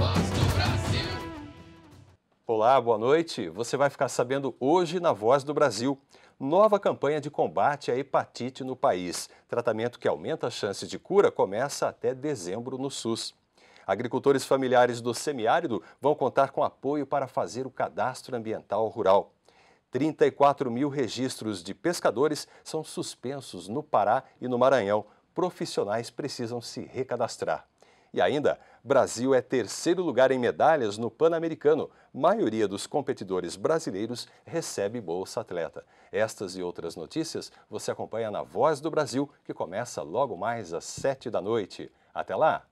voz do Brasil. Olá, boa noite. Você vai ficar sabendo hoje na Voz do Brasil. Nova campanha de combate à hepatite no país. Tratamento que aumenta as chances de cura começa até dezembro no SUS. Agricultores familiares do semiárido vão contar com apoio para fazer o cadastro ambiental rural. 34 mil registros de pescadores são suspensos no Pará e no Maranhão. Profissionais precisam se recadastrar. E ainda, Brasil é terceiro lugar em medalhas no Pan-Americano. Maioria dos competidores brasileiros recebe Bolsa Atleta. Estas e outras notícias você acompanha na Voz do Brasil, que começa logo mais às 7 da noite. Até lá!